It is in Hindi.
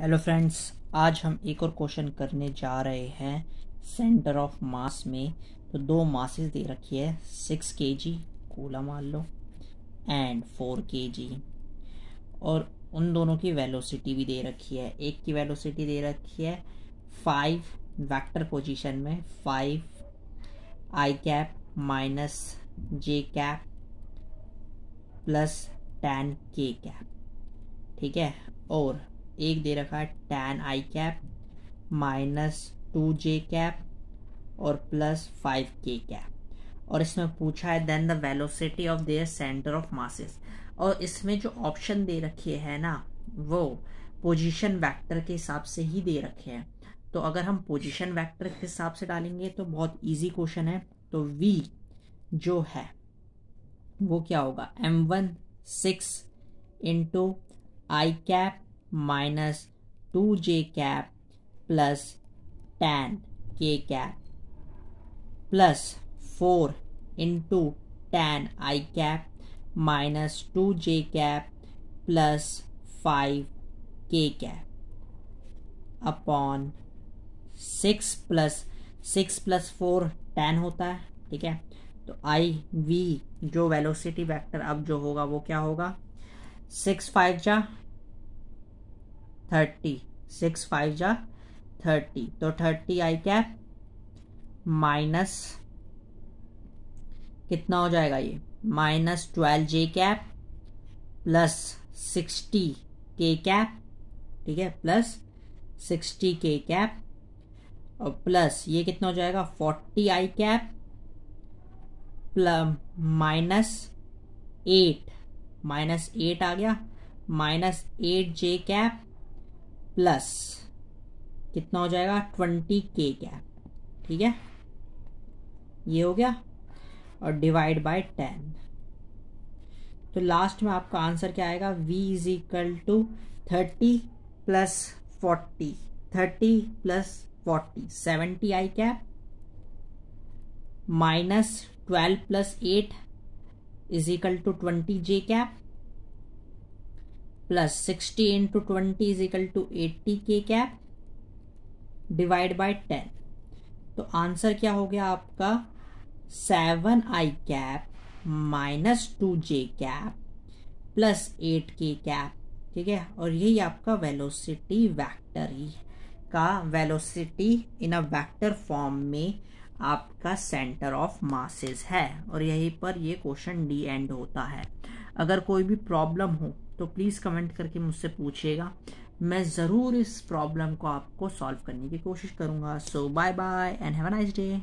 हेलो फ्रेंड्स आज हम एक और क्वेश्चन करने जा रहे हैं सेंटर ऑफ मास में तो दो मासेस दे रखी है सिक्स के जी कोला मान लो एंड फोर के जी और उन दोनों की वेलोसिटी भी दे रखी है एक की वेलोसिटी दे रखी है फाइव वेक्टर पोजीशन में five I cap minus J cap plus ten K cap ठीक है और एक दे रखा है ten I cap minus two J cap और प्लस फाइव के कैप और इसमें पूछा है then the velocity of their centre of masses और इसमें जो ऑप्शन दे रखे है ना वो पोजीशन वेक्टर के हिसाब से ही दे रखे हैं तो अगर हम पोजीशन वेक्टर के हिसाब से डालेंगे तो बहुत इजी क्वेश्चन है तो वी जो है वो क्या होगा M one six into I cap minus two J cap plus ten K cap plus four into ten I cap minus two J cap plus five K cap upon six plus six plus four ten होता है ठीक है तो आई वी जो वेलोसिटी वेक्टर अब जो होगा वो क्या होगा सिक्स फाइव जा थर्टी सिक्स फाइव जा थर्टी तो थर्टी आई कैप माइनस कितना हो जाएगा ये minus twelve J cap plus sixty K cap ठीक है प्लस सिक्सटी के कैप और प्लस ये कितना हो जाएगा forty I cap plus minus eight minus eight आ गया minus eight J cap plus कितना हो जाएगा ट्वेंटी के कैप ठीक है ये हो गया और डिवाइड बाय टेन तो लास्ट में आपका आंसर क्या आएगा v is equal to thirty plus forty thirty plus forty seventy I cap minus twelve plus eight is equal to twenty J cap plus sixty into twenty is equal to eighty K cap divide by ten तो आंसर क्या हो गया आपका seven I cap minus two J cap plus eight K cap ठीक है और यही आपका वेलोसिटी वैक्टर ही का velocity in a vector form में आपका सेंटर ऑफ मासेस है और यहीं पर ये क्वेश्चन डी एंड होता है अगर कोई भी प्रॉब्लम हो तो प्लीज़ कमेंट करके मुझसे पूछिएगा मैं ज़रूर इस प्रॉब्लम को आपको सॉल्व करने की कोशिश करूँगा so bye bye and have a nice day